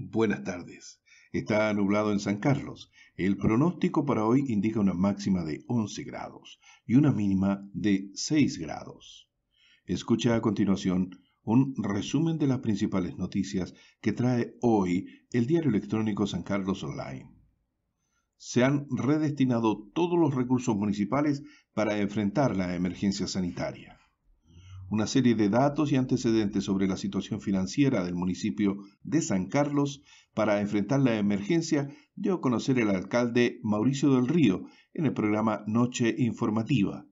Buenas tardes. Está nublado en San Carlos. El pronóstico para hoy indica una máxima de 11 grados y una mínima de 6 grados. Escucha a continuación un resumen de las principales noticias que trae hoy el diario electrónico San Carlos Online. Se han redestinado todos los recursos municipales para enfrentar la emergencia sanitaria una serie de datos y antecedentes sobre la situación financiera del municipio de San Carlos para enfrentar la emergencia dio a conocer el alcalde Mauricio del Río en el programa Noche Informativa.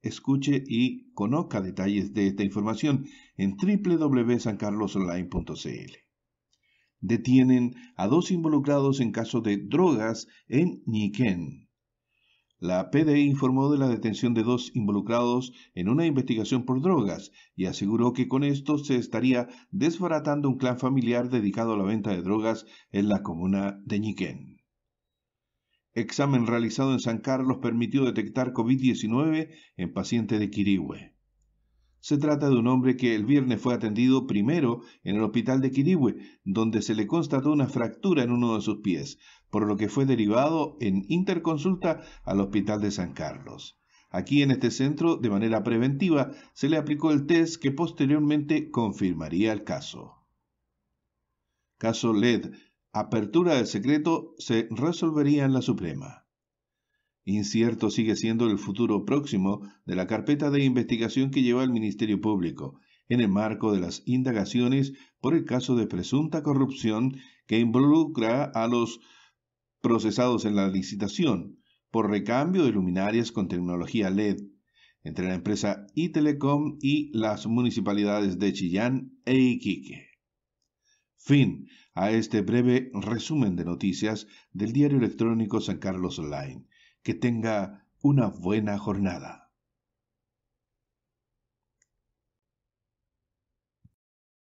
Escuche y conozca detalles de esta información en www.sancarlosonline.cl. Detienen a dos involucrados en caso de drogas en Niquén. La PDI e informó de la detención de dos involucrados en una investigación por drogas y aseguró que con esto se estaría desbaratando un clan familiar dedicado a la venta de drogas en la comuna de Ñiquén. Examen realizado en San Carlos permitió detectar COVID-19 en pacientes de Quirihue. Se trata de un hombre que el viernes fue atendido primero en el hospital de Quirigüe, donde se le constató una fractura en uno de sus pies, por lo que fue derivado en interconsulta al hospital de San Carlos. Aquí en este centro, de manera preventiva, se le aplicó el test que posteriormente confirmaría el caso. Caso LED, apertura del secreto, se resolvería en la Suprema. Incierto sigue siendo el futuro próximo de la carpeta de investigación que lleva el Ministerio Público en el marco de las indagaciones por el caso de presunta corrupción que involucra a los procesados en la licitación por recambio de luminarias con tecnología LED entre la empresa Itelecom y las municipalidades de Chillán e Iquique. Fin a este breve resumen de noticias del diario electrónico San Carlos Online. Que tenga una buena jornada.